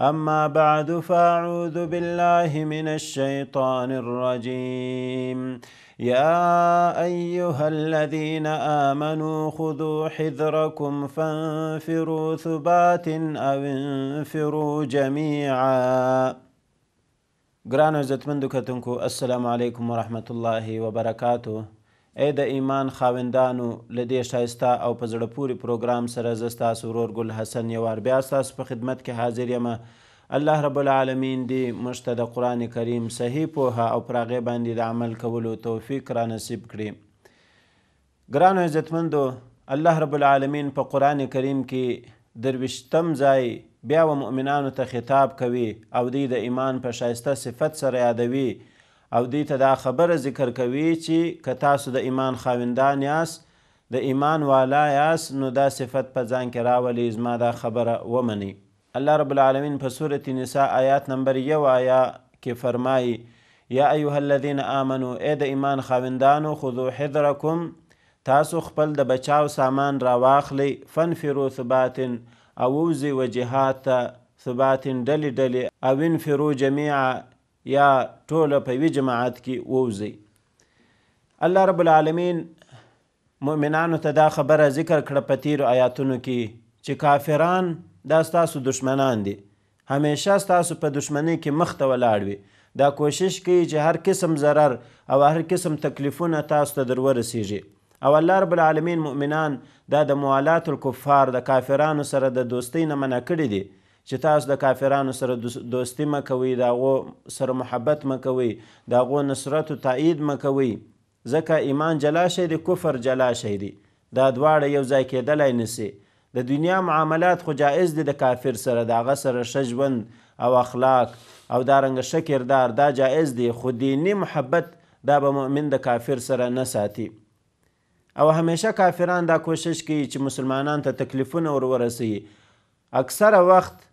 أما بعد فأعوذ بالله من الشيطان الرجيم يا أيها الذين آمنوا خذوا حذركم فانفروا ثبات أو انفروا جميعا گران عزتمندو السلام عليكم ورحمة الله وبركاته اې د ایمان خاوندانو له دې شایسته او په زړه پورې پروګرام سره زه ستاسو ورور ګل حسن یوار بیا ستاسو په خدمت کې حاضر یم الله رب العالمین دې موږ ته د قرآن کریم صحیح پوهه او پر هغې باندې د عمل کولو توفیق را نصیب کړي ګرانو عزتمندو الله رب العالمین په قرآن کریم کې درویشتم ځای بیا و مؤمنانو ته خطاب کوي او دوی د ایمان په شایسته صفت سره یادوي او دوی ته دا خبره ذکر کوي چې که تاسو د ایمان خاوندان یاست د ایمان والا یاست نو دا صفت په ځان کې راولي زما دا خبره ومني الله رب العالمین په سورة نساء آیات نمبر یو آیا کې فرمایي یا ایها الذین آمنو ای د ایمان خاوندانو خذو حذرکم تاسو خپل د بچاو سامان راواخلی فنفرو ثبات او وزي وجهات ثبات ډلې ډلې او انفرو جميعا یا ټوله په وی جماعت کې ووځي الله رب العالمین مؤمنانو ته دا خبره ذکر کړه په تیر آیاتونو کې چې کافران دا ستاسو دشمنان دي همیشه ستاسو په دشمنی کې مخ ته ولاړ وي دا کوشش کوي چې هر قسم ضرر او هر قسم تکلیفونه تاسو ته در ورسیږي او الله رب العالمین مؤمنان دا د موالات الکفار د کافرانو سره د دوستی نه منع کړي دي چې تاسو د کافرانو سره دوستی مکوي داغو سره محبت مکوي داغو نصرت او تایید مکوي ځکه ایمان جلا شي دی کفر جلا شي دی دا دواړه یو ځای کېدلای نسی د دنیا معاملات خو جایز دي د کافر سره داغه سره شجوند او اخلاق او دارنګ شکردار دا جایز دی خو دینی محبت دا به مؤمن د کافر سره نه ساتي او همیشه کافران دا کوشش کوي چې مسلمانان ته تکلیفونه ورورسي اکثره وخت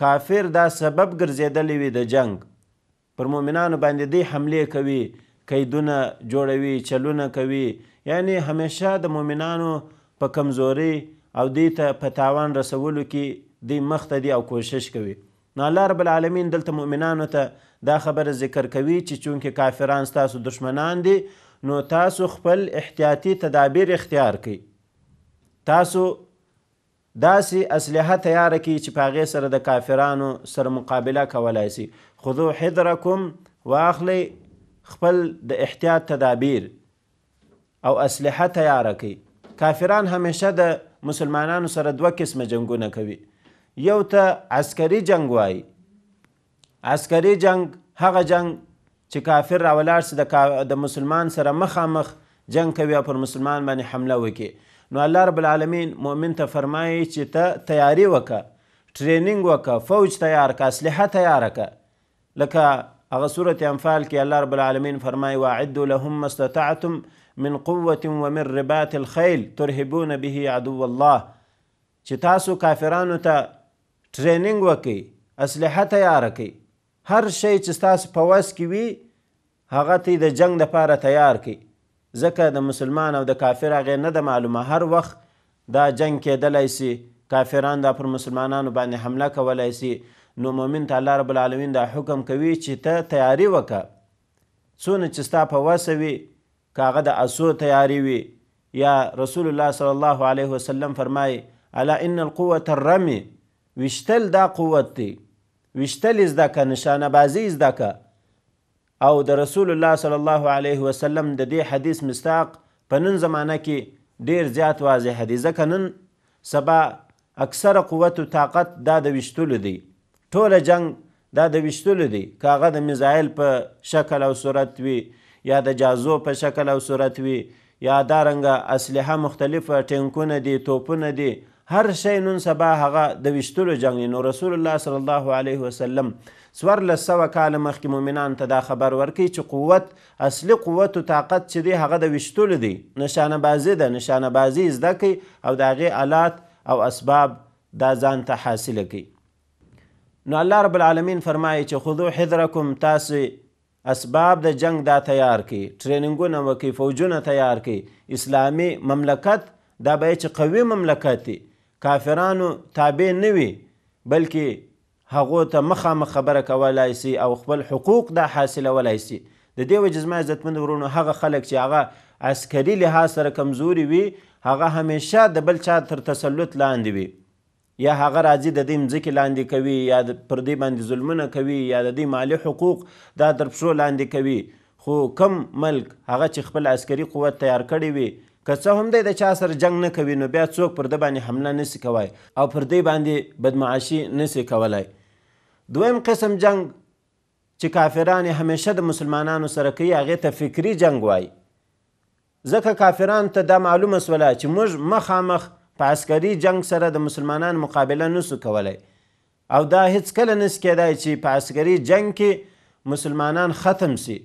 کافر دا سبب ګرځیدلی وي د جنگ پر مؤمنانو باندې دی حمله کوي قیدونه جوړوي چلونه کوي یعنی همیشه د مؤمنانو په کمزوري او دې ته په تاوان رسولو کې دی مخته دی او کوشش کوي نو الله رب العالمین دلته مؤمنانو ته دا خبره ذکر کوي چې چونکه کافران ستاسو دشمنان دي نو تاسو خپل احتیاطي تدابیر اختیار کړئ تاسو داسې اسلحه تیاره کی چې پاغې سره د کافرانو سره مقابله کولای سي خذو حذرکم واخلی خپل د احتیاط تدابیر او اسلحه تیاره کی کافران همیشه د مسلمانانو سره دوه قسمه جنگونه کوي یو ته عسکري جنگ وای عسکري جنگ هغه جنگ چې کافر راولاړ سي د مسلمان سره مخامخ جنگ کوي او پر مسلمان باندې حمله وکړي نو الله رب العالمین مؤمن ته فرمایي چې ته تیاری وکه ټریننګ وکه فوج تیار که اسلحه تیار که لکه هغه سورة انفال کې الله رب العالمین فرمایي واعدوا لهم استطعتم من قوة ومن رباط الخيل ترهبون به عدو الله چې تاسو کافرانو ته تا ټریننګ وکي اسلحه تیار کړي هر شی چې تاسو په وس کې وي هغه ته د جنگ لپاره تیار کړي ځکه د مسلمان او د کافر هغې نه ده معلومه هر وخت دا جنگ کېدلی سي کافران دا پر مسلمانانو باندې حمله کولی سي نو مؤمن ته الله رب العالمین دا حکم کوي چې ته تیاری وکړه څونه چې ستا په وسه وي که هغه د اسو تیاری وي یا رسول الله صلی الله علیه وسلم فرمایي الا ان القوة الرمی ویشتل دا قوت دی ویشتل زده که نشانه بازی زده که او د رسول الله صلی الله علیه وسلم د دې حدیث مستاق په نن زمانه کې ډیر زیات واضح دی ځکه نن سبا اکثر قوت و طاقت دا د ویشتلو دی ټوله جنگ دا د ویشتلو دی که هغه د میزایل په شکل او صورت وي یا د جازو په شکل او صورت وي یا دارنګه اسلحه مختلفه ټینکونه دي توپونه دي هر شی نن سبا هغه د وشتلو جنگ نو رسول الله صلی الله علیه وسلم سور لسوه کال مخکې مؤمنان ته دا خبر ورکوي چې قوت اصلي قوت او طاقت چې دی هغه د وشتلو دی نشانه بازی ده نشانه بازی زده کوي او د هغې آلات او اسباب دا ځان ته حاصله کوي نو الله رب العالمین فرمایي چې خذو حذرکم تاسې اسباب د جنگ دا تیار کی ټریننګونه وکي فوجونه تیار کی اسلامی مملکت دا به چې قوي مملکت دی کافرانو تابع نه وي بلکې هغو ته مخامخ خبره کولای سي او خپل حقوق دا حاصلولای سي د دې وجې زما عزتمند ورونو هغه خلک چې هغه عسکري لحاظ سره کمزوري وي هغه همیشه د بل چا تر تسلط لاندې وي یا هغه راځي د دې مځکې لاندې کوي یا پر دې باندې ظلمونه کوي یا د دې مالی حقوق دا در پښو لاندې کوي خو کم ملک هغه چې خپل عسکري قوت تیار کړی وي که څه هم دی د چا سره جنگ نه کوي نو بیا څوک پر ده باندې حمله نسی کوای او پر دی باندې بدمعاشي نسی کولای دویم قسم جنگ چې کافران همیشه د مسلمانانو سره کوي هغې ته فکري جنگ وای ځکه کافران ته دا معلومه سوله چې موږ مخامخ په عسکري جنگ سره د مسلمانانو مقابله نسو کولی او دا هیڅ کله نس کېدای چې په عسکري جنگ کې مسلمانان ختم سي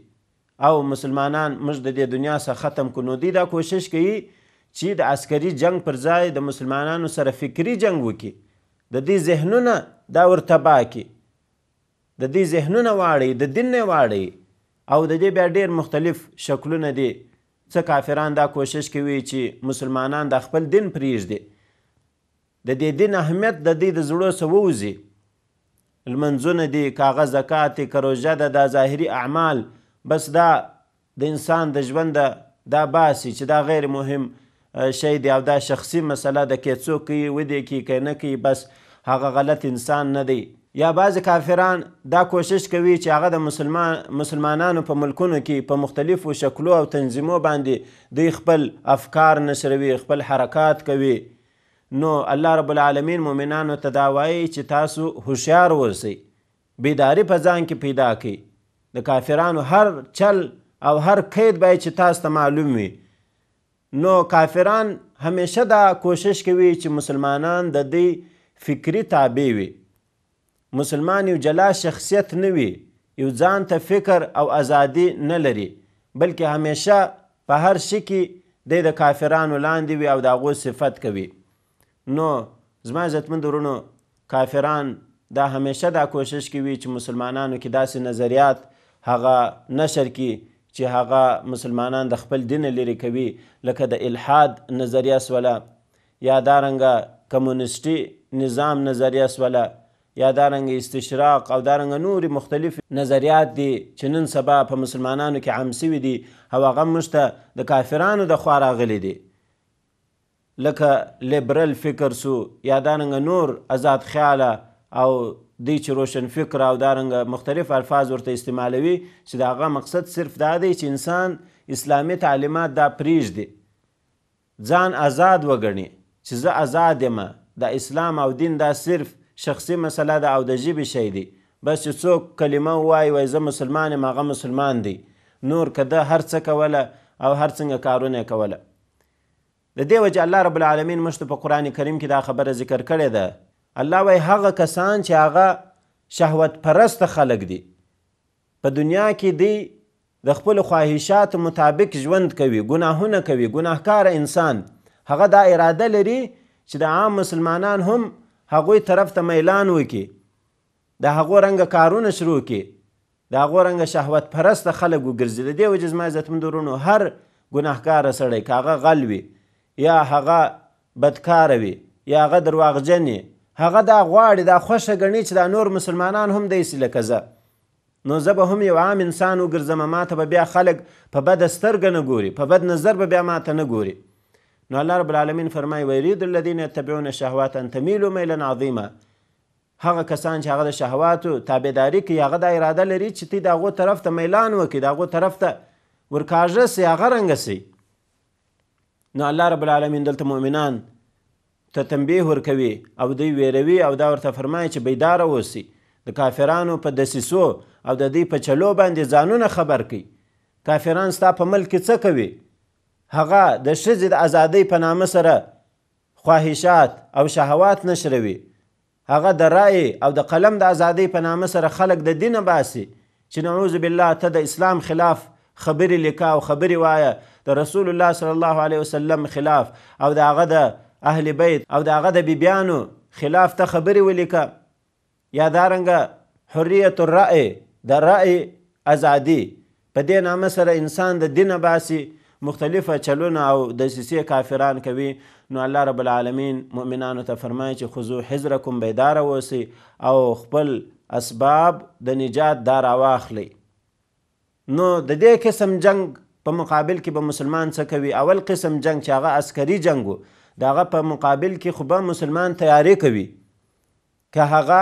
او مسلمانان موږ د دې دنیا څخه ختم کو نو دی دا کوشش کوي چې د عسکري جنگ پر ځای د مسلمانانو سره فکری جنگ وکړي د دې ذهنونه دا ورته باکي د دې ذهنونه واړي د دین نه واړي او د دې بیا ډیر مختلف شکلونه دي څه کافران دا کوشش کوي چې مسلمانان د خپل دین پریږدي د دې دین اهمیت د دې د زړه سره ووزي المنځونه دي کاغذ زکات کروجه د ظاهري اعمال بس دا د انسان د ژوند دا باسي چې دا غیر مهم شی دی او دا شخصي مسله ده کې څوک یې ودې کې که نه کوي بس هغه غلط انسان نه دی یا بعض کافران دا کوشش کوي چې هغه د مسلمان مسلمانانو په ملکونو کې په مختلفو شکلو او تنظیمو باندې دوی خپل افکار نشروي خپل حرکات کوي نو الله رب العالمین مؤمنانو ته دا وایي چې تاسو هوښیار اوسئ بیداری په ځان کې پیدا کړئ د کافرانو هر چل او هر قید باید چې تاسو ته معلوم وي نو کافران همیشه دا کوشش کوي چې مسلمانان د دې فکری تابع وي مسلمان یو جلا شخصیت نه وي یو ځان ته فکر او ازادي نه لري بلکې همیشه په هر شي کې د کافرانو لاندې وي او د هغو صفت کوي نو زما عزتمن درونو کافران دا همیشه دا کوشش کوي چې مسلمانانو کې داسې نظریات هغه نشر کې چې هغه مسلمانان د خپل دین لري کوي لکه د الحاد نظریه سوله یا دارنګه کمونیسټي نظام نظریه سوله یا دارنګه استشراق او دارنګه نور مختلف نظریات دي چې نن سبا په مسلمانانو کې عام سوي دي او هغه مشته د کافرانو د خوا راغلي دي لکه لیبرل فکر سو یا دارنګه نور آزاد خیاله او دی چې روشن فکر او دارنګ مختلف الفاظ ورته استعمالوي چې د هغه مقصد صرف دا دی چې انسان اسلامي تعلیمات دا پریږدي ځان آزاد وګڼي چې زه آزاد یم د اسلام او دین دا صرف شخصي مسله ده او د ژبې شی دی بس چې څوک کلمه ووایي وایي زه مسلمان یم هغه مسلمان دی نور که ده هر څه کوله او هر څنګه کارونه کوله د دې وجه الله رب العالمین مشته په قران کریم کې دا خبره ذکر کړې ده الله وای هغه کسان چې هغه شهوت پرست خلک دي په دنیا کې دی د خپل خواهشات مطابق ژوند کوي ګناهونه کوي ګناهکار انسان هغه دا اراده لري چې د عام مسلمانان هم هغوی طرف ته میلان وکړي د هغو رنګه کارونه شروع کړي د هغو رنګه شهوت پرست خلک وګرځي د دې وجې زما عزتمن درونو هر ګناهکار سړی که هغه غل وي یا هغه بدکاره وي یا هغه درواغجن وي هغه دا غواړي دا خوښه ګڼي چې دا نور مسلمانان هم داسې لکه زه نو زه به هم یو عام انسان وګرځم ما ته به بیا خلک په بده سترګه نه ګوري په بد نظر به بیا ما ته نه ګوري نو الله رب العالمین فرمایي ویرید الذین یتبعون الشهوات ان تمیلوا میلا عظیما هغه کسان چې هغه د شهواتو تابعداري کوي هغه دا اراده لري چې تی د هغو طرف ته میلان وکړي د هغو طرف ته ورکاږه سي هغه رنګه سي نو الله رب العالمین دلته مؤمنان ته تنبیه ورکوي او دوی ویروي او دا ورته فرمایي چې بیداره اوسئ د کافرانو په دسیسو او د دوی په چلو باندې ځانونه خبر کړي کافران ستا په ملک کې څه کوي هغه د ښځې د ازادۍ په نامه سره خواهشات او شهوات نشروي هغه د رایې او د قلم د ازادۍ په نامه سره خلک د دینه باسي چې نعوذ بالله ته د اسلام خلاف خبرې لیکه او خبرې وایه د رسول الله صلی الله علیه وسلم خلاف او د هغه د اهل بیت او د هغه د بیبیانو خلاف ته خبرې ولیکه یا دارنګه حریت الرأی د رأی ازادي په دې نامه سره انسان د دینه باسي مختلفه چلونه او د سیسې کافران کوي نو الله رب العالمین مؤمنانو ته فرمایي چې خذو حذرکم بیدار اوسئ او خپل اسباب د نجات دار واخلي نو د دې قسم جنگ په مقابل کې به مسلمان څه کوي اول قسم جنگ چې هغه عسکري جنگ وو د هغه په مقابل کې خو به مسلمان تیاری کوي که هغه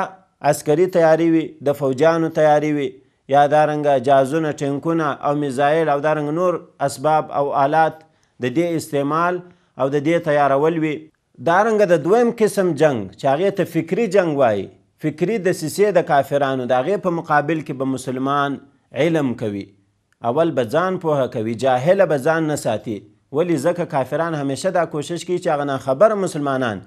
عسکري تیاری وي د فوجانو تیاری وي یا دارنګه جازونه ټینکونه او میزایل او دارنګ نور اسباب او آلات د دې استعمال او د دې تیارول وي دارنګه د دویم قسم جنگ چې هغې ته فکري جنگ وایي فکري دسیسې د کافرانو د هغې په مقابل کې به مسلمان علم کوي اول به ځان پوهه کوي جاهله به ځان نه ساتي ولی ځکه کافران همیشه دا کوشش کوي چې هغه ناخبر مسلمانان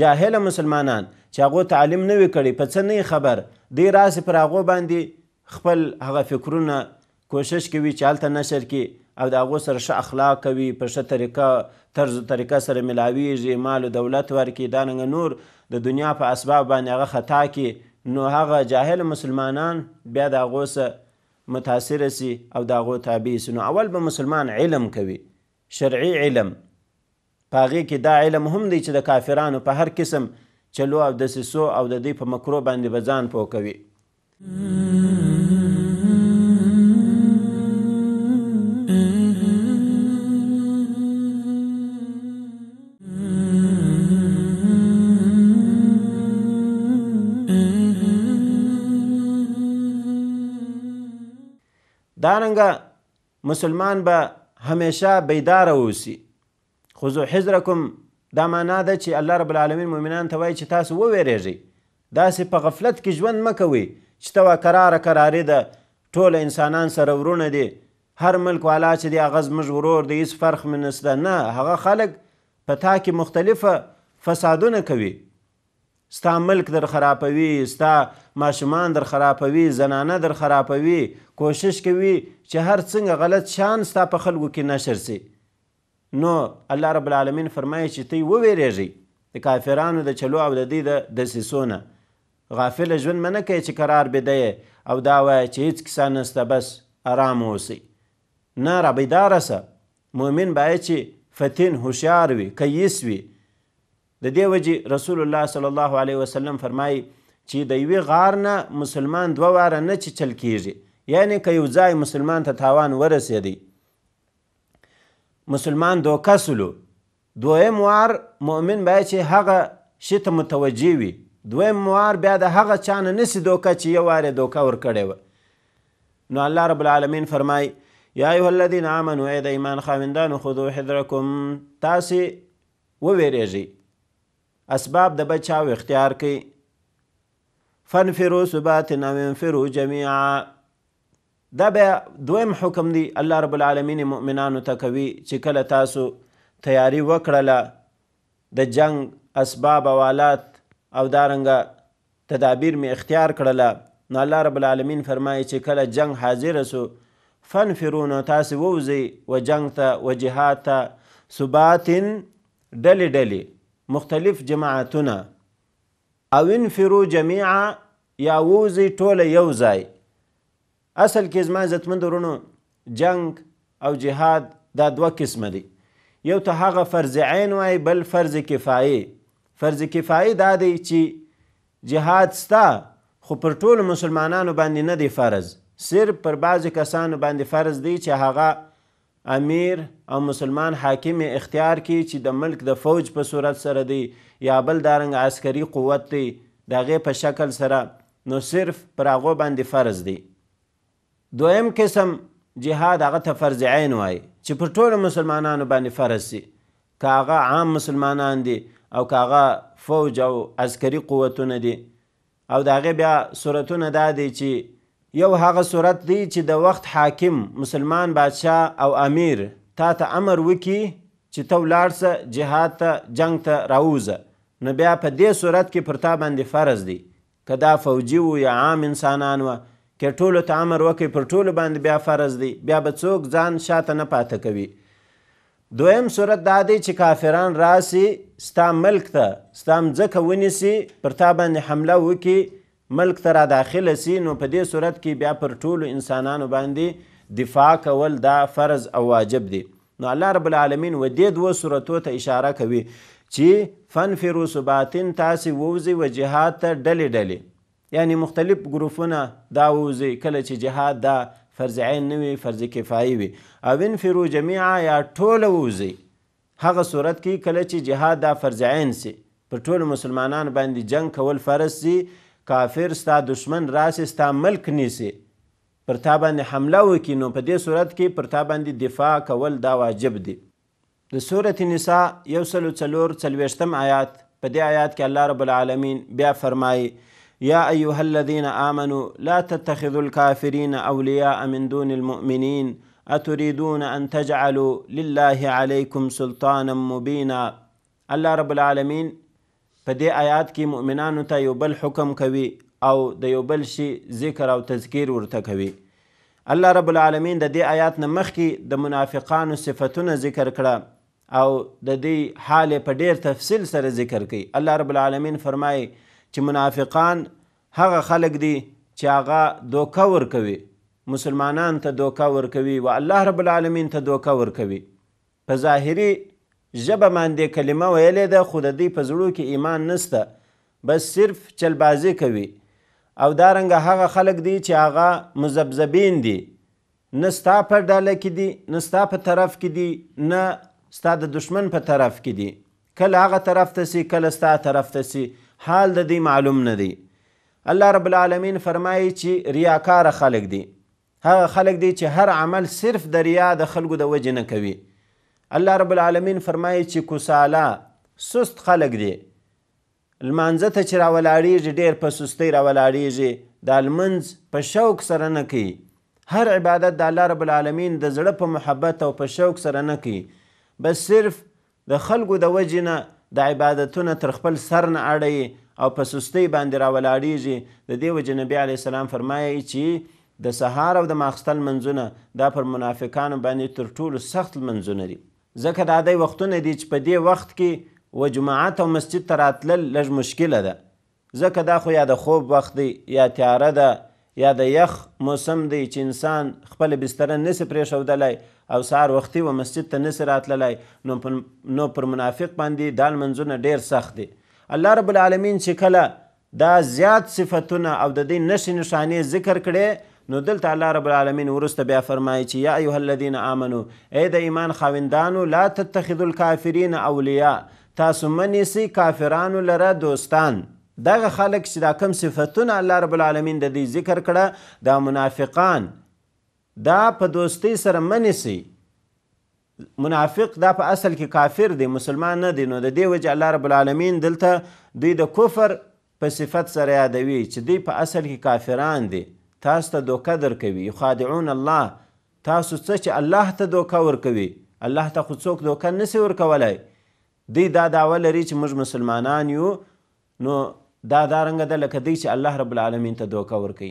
جاهل مسلمانان چې هغو تعلیم نه وي کړی په څه نه خبر دی راسې پر هغو باندې خپل هغه فکرونه کوشش کوي چې هلته نشر کې او د هغو سره ښه اخلاق کوي په ښه طریقه طرز طریقه سره ملاویږي مال و دولت ورکړي دانګه نور د دنیا په اسباب باندې هغه خطا کې نو هغه جاهل مسلمانان بیا د هغو سه متاثره سي او د هغو تابع سي نو اول به مسلمان علم کوي شرعي علم پاغې کې دا علم هم دی چې د کافرانو په هر قسم چلو او د سیسو او د دې په مکرو باندې به ځان پوه کوي دارنګه مسلمان به همیشه بیدار اوسي خذو حذرکم دا معنا ده چې الله رب العالمین مؤمنان ته وایي چې تاسو وویریږئ داسې په غفلت کې ژوند مه کوئ چې ته کراره کرارې ده ټول انسانان سره ورونه دي هر ملک والا چې دی هغه زموږ ورور دی هیڅ فرق مې نسته نه هغه خلک په تا کې مختلفه فسادونه کوي ستا ملک در خرابوي ستا ماشومان در خرابوي زنانه در خرابوي کوشش کوي چې هر څنګه غلط شان ستا په خلکو کې نشر سي نو الله رب العالمین فرمایي چې تی وویریږي د کافرانو د چلو او د دې د دسیسونه غافل ژوند منه کوي چې قرار بدی او دا وایي چې هیڅ کسا نسته بس آرام اوسي نه رابیداره سه مؤمن باید چې فتین هوښیار وي قیس وي د دې وجې رسول الله صلی الله علیه وسلم فرمایي چې د یوې غار نه مسلمان دوه واره نه چیچل کیږي یعنی که یو ځای مسلمان ته تاوان ورسېدی مسلمان دوکه سلو دویم وار مؤمن باید چې هغه شي ته متوجه وي دویم وار بیا د هغه چا نه نسي دوکه چې یو وار یې دوکه ورکړې وه نو الله رب العالمین فرمایي یا ایها الذین آمنوا ای د ایمان خاوندانو خذو حذرکم تاسې وویرېږئ اسباب د بچاو اختیار کړي فنفرو ثبات او انفرو جميعا دا به دویم حکم دی الله رب العالمین مؤمنانو ته کوي چې کله تاسو تیاری وکړله د جنگ اسباب او آلات او دارنګه تدابیر می اختیار کړله نو الله رب العالمین فرمایي چې کله جنگ حاضر سو فنفرون تاسو ووزي و جنگ ته و جهاد ته ثبات ډلې ډلې مختلف جماعتونه او انفرو جميعا یا ووزي ټوله یو ځای اصل کې زما عزتمند ورونو جنگ او جهاد دا دوه قسمه دي یو ته هغه فرض عین وای بل فرض کفایي فرض کفایي دا دی چې جهاد ستا خو پر ټولو مسلمانانو باندې نه دی فرض صرف پر بعض کسانو باندې فرض دی چې هغه امیر او مسلمان حاکم اختیار کی چې د ملک د فوج په صورت سره دی یا بل دارنګ عسکري قوت دی د هغې په شکل سره نو صرف پر هغو باندې فرض دی دویم قسم جهاد هغه ته فرض عین وایي چې پر ټولو مسلمانانو باندې فرض سي که هغه عام مسلمانان دي او که هغه فوج او عسکري قوتونه دي او د هغې بیا صورتونه دا دی چې یو هغه صورت دی چې د وخت حاکم مسلمان بادشاه او امیر تا ته امر وکي چې ته ولاړ سه جهاد ته جنگ ته راووزه نو بیا په دې صورت کې پر تا باندې فرض دی که دا فوجي و یا عام انسانان و که ټولو ته امر وکړي پر ټولو باندې بیا فرض دی بیا به څوک ځان شاته نه پاته کوي دویم صورت دا دی چې کافران راسي ستا ملک ته ستا مځکه ونیسي پر تا باندې حمله وکړي ملک ته را داخله سي نو په دې صورت کې بیا پر ټولو انسانانو باندې دفاع کول دا فرض او واجب دی نو الله رب العالمین و دې دوه صورتو ته اشاره کوي چې فنفرو ثباتین تاسې ووځئ و جهاد ته ډلې ډلې یعنی مختلف ګروپونه دا ووځئ کله چې جهاد دا فرض عین نه وي فرض کفایي وي او انفرو جمیعا یا ټوله ووځئ هغه صورت کې کله چې جهاد دا فرض عین سي پر ټولو مسلمانان باندې جنگ کول فرض سي کافر ستا دشمن راسي ستا ملک نیسي پر تا باندې حمله وکړي نو په دې صورت کې پر تا باندې دفاع کول دا واجب دی د سورة نساء یو سلو څلور څلوېښتم آیات په دې آیات کې الله رب العالمین بیا فرمایي یا ایها الذین آمنوا لا تتخذوا الكافرین اولیاء من دون المؤمنین اتريدون ان تجعلوا لله عليكم سلطانا مبینا الله رب العالمین په دې آیات کې مؤمنانو ته یو بل حکم کوي او د یو بل شي ذکر او تذکیر ورته کوي الله رب العالمین د دې آیات نه مخکې د منافقانو صفتونه ذکر کړه او د دې حال په ډیر تفصیل سره ذکر کوي الله رب العالمین فرمایي چې منافقان هغه خلک دي چې هغه دوکه ورکوي مسلمانان ته دوکه ورکوي و الله رب العالمین ته دوکه ورکوي په ظاهري ژبه باندې کلمه ویلې ده خو د دوی په زړو کې ایمان نسته بس صرف چلبازی کوي او دارنګه هغه خلک دي چې هغه مذبذبین دي نه ستا په ډله کې دي نه ستا په طرف کې دي نه ستا د دشمن په طرف کې دي کله هغه طرف ته سي کله ستا طرف ته سي حال د دې معلوم نه دی الله رب العالمین فرمایي چې ریاکار خلک دي هغه خلک دي چې هر عمل صرف د ریا د خلکو د وجې نه کوي الله رب العالمین فرمایي چې کوسالا سست خلق دی لمانځه ته چې راولاړېږي ډېر په سستۍ راولاړېږي دا لمنځ په شوق سره نه کوي هر عبادت د الله رب العالمین د زړه په محبت او په شوق سره نه کوي بس صرف د خلکو د وجې نه د عبادتونه تر خپل سر نه اړوي او په سستۍ باندې راولاړېږي د دې وجې نبي علیه السلام فرمایي چې د سهار او د ماخستن منځونه دا پر منافقانو باندې تر ټولو سخت منځونه دي ځکه دا دی وختونه دي چې په دې وخت کې و جماعت او مسجد ته راتلل لږ مشکله ده ځکه دا خو یا د خوب وخت دی یا تیاره ده یا د یخ موسم دی چې انسان خپل بستره نسی پرېښودلی او سهار وختي و مسجد ته نسی راتللی نو پر, نو پر منافق باندې دا لمنځونه ډیر سخت دی الله رب العالمین چې کله دا زیات صفتونه او د دې نښې نشانې ذکر کړي نو دلته الله رب العالمین ورسته بیا فرمایي چې یا ایها الذین آمنو ای د ایمان خاوندانو لا تتخذوا الکافرین اولیاء تاسو منیسی کافرانو لره دوستان دغه خلک چې دا کم صفتونه الله رب العالمین د دې ذکر کړه دا منافقان دا په دوستی سره منیسی منافق دا په اصل کې کافر دی مسلمان نه دی نو د دې وجه الله رب العالمین دلته دوی د کفر په صفت سره یادوي چې دوی په اصل کې کافران دي تاسو ته دوکه درکوي یخادعون الله تاسو څه چې الله ته دوکه ورکوي الله ته خو څوک دوکه نسی ورکولی دی دا دعوه لري چې موږ مسلمانان یو نو دا دارنګه ده لکه دی چې الله رب العالمین ته دوکه ورکوي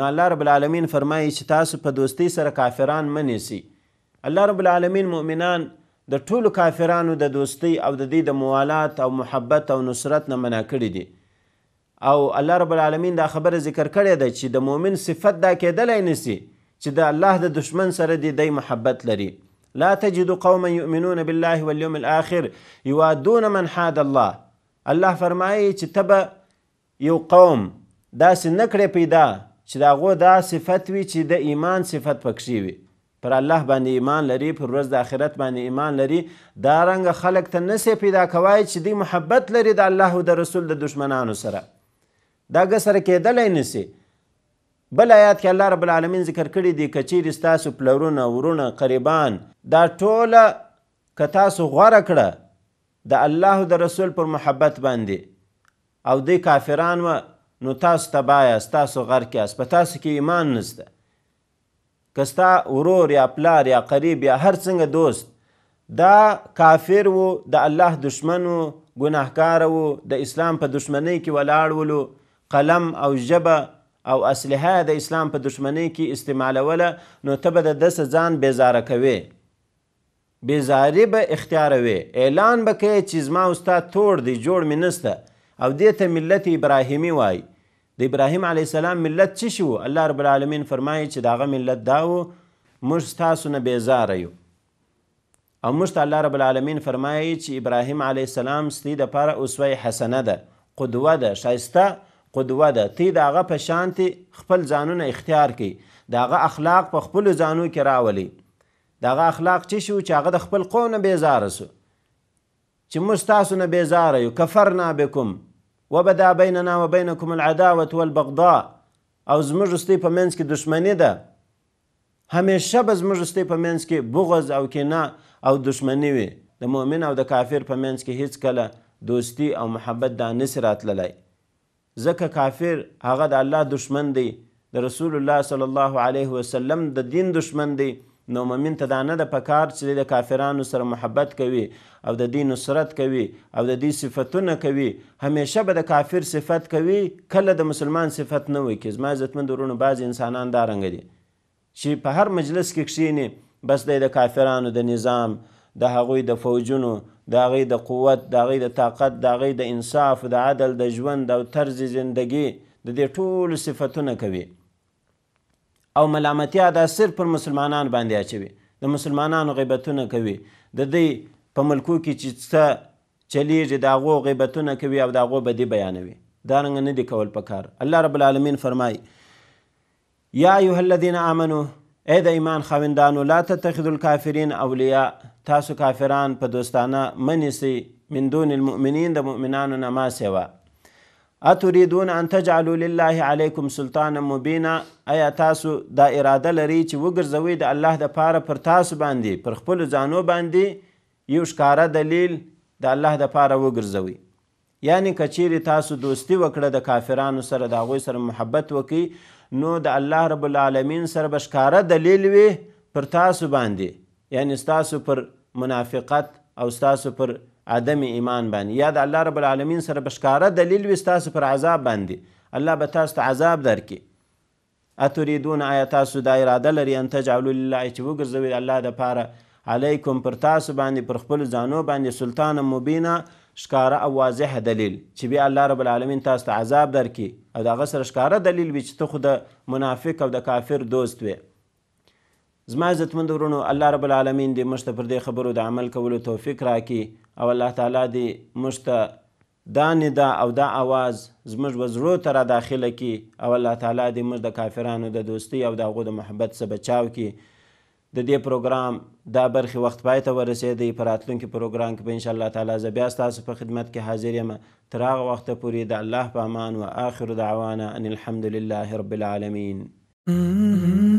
نو الله رب العالمین فرمایي چې تاسو په دوستی سره کافران مه نیسئ الله رب العالمین مؤمنان د ټولو کافرانو د دوستی او د دې د موالات او محبت او نصرت نه منع کړي دي او الله رب العالمین دا خبره ذکر کړې ده چې د مؤمن صفت دا کېدلی نسی چې د الله د دشمن سره دی دی محبت لري لا تجد قوما يؤمنون بالله واليوم الآخر يوادون من حاد الله الله فرمایي چې تبه یو قوم داسې نکړې پیدا چې د هغو دا صفت وي چې د ایمان صفت پکښې وي پر الله باندې ایمان لري پر ورځ د آخرت باندې ایمان لري دا رنګ خلک ته نسې پیدا کوای چې دی محبت لري د الله او د رسول د دشمنانو سره دا سره کېدلی نسی بل آیات کې الله رب العالمین ذکر کړی دی کچیر ستاسو پلرونه ورونه قریبان دا ټوله که تاسو غوره کړه د الله د رسول پر محبت باندې او دی کافران و نو تاسو تبایه تاسو غر کې په تاسو کې ایمان نسته کستا ورور یا پلار یا قریب یا هر څنګه دوست دا کافر وو د الله دشمن وو ګناهکار وو د اسلام په دشمنۍ کې ولاړ ولو قلم او ژبه او اسلحه د اسلام په دشمنۍ کې استعمالوله نو ته به د دسه ځان بیزاره کوې بیزاري به اختیاروې اعلان به کوې چې زما استاد توړ دی جوړ مې نسته او دې ته ملت ابراهیمي وای د ابراهیم علیه السلام ملت څه شو الله رب العالمین فرمایي چې داغه ملت دا و موږ ستاسو نه بیزاره یو او موږ ته الله رب العالمین فرمایي چې ابراهیم علیه السلام ستې دپاره اسوه حسنه ده قدوه ده ښایسته قدوه ده تی د هغه په شانتې خپل ځانونه اختیار کړي د هغه اخلاق په خپلو ځانو کې راولي د هغه اخلاق چې شو چې هغه د خپل قوم نه بېزاره سو چې موږ ستاسو نه بېزاره یو کفرنا بکم وبدا بیننا وبینکم العداوة والبغضاء او زموږ استې په منځ کې دښمني ده همیشه به زموږ استې په منځ کې بغض او کینه او دښمني وي د مؤمن او د کافر په منځ کې هیڅ کله دوستی او محبت دا نسی راتللی ځکه کافر هغه د الله دشمن دی د رسول الله صلی الله علیه وسلم د دین دشمن دی نو مؤمن ته دا نه ده پکار چې د کافرانو سره محبت کوي او د دین نصرت کوي او د دې صفتونه کوي همیشه به د کافر صفت کوي کله د مسلمان صفت نه وي کې زما عزتمند ورونو بعض انسانان دا رنګ دي چې په هر مجلس کې کښینی بس دی د کافرانو د نظام د هغوی د فوجونو د هغې د قوت د هغې د طاقت د هغې د انصاف د عدل د ژوند او طرز زندگی د دې ټولو صفتونه کوي او ملامتیا دا صرف پر مسلمانان باندې اچوي د مسلمانانو غیبتونه کوي د دې په ملکو کې چې څه چلیږي د هغو غیبتونه کوي او د هغو بدي بیانوي دارنګ نه دي کول پکار الله رب العالمین فرمای یا ایها الذین آمنوا اے د ایمان خوندانو لا تتخذوا الكافرین اولیاء تاسو کافران په دوستانه منیسي من دون المؤمنین د مؤمنانو نه ما سوا اتريدون ان تجعلوا لله عليكم سلطانا مبینا آیا تاسو دا اراده لري چې وګرځوي د الله د پاره پر تاسو باندې پر خپل ځانو باندې یو ښکارا دلیل د الله د پاره وګرځوي یعنی کچیر تاسو دوستی وکړه د کافرانو سره د هغوی سره محبت وکي نو د الله رب العالمین سره بشکاره دلیل وي پر تاسو باندې یعنی ستاسو پر منافقت او ستاسو پر عدم ایمان باندې یا د الله رب العالمین سره بشکاره دلیل وي ستاسو پر عذاب باندې الله به تاسو ته عذاب درکړي اتریدون آیا تاسو دا اراده لري ان تجعلوا لله چې وګرځوي الله دپاره علیکم پر تاسو باندې پر خپلو ځانو باندې سلطان مبینه ښکاره او واضح دلیل چې بیا الله رب العالمین تاسو ته عذاب درکړي او د هغه سره ښکاره دلیل وي چې ته خو د منافق او د کافر دوست وې زما عزتمند ورونو الله رب العالمین دې موږ ته پر دې خبرو د عمل کولو توفیق راکړي او الله تعالی دې موږ ته دا ندا او دا आवाज زموږ وزرو ته را داخله کړي او الله تعالی دې موږ د کافرانو د دوستی او د هغو د محبت څخه بچاو کړي د دې پروګرام دا برخې وخت پای ته ورسېدی په راتلونکي پروګرام کې به ان شاء الله تعالی زه بیا ستاسو په خدمت کې حاضر یم تر هغه وخته پورې د الله په امان و آخر دعوانا ان الحمد لله رب العالمین mm -hmm.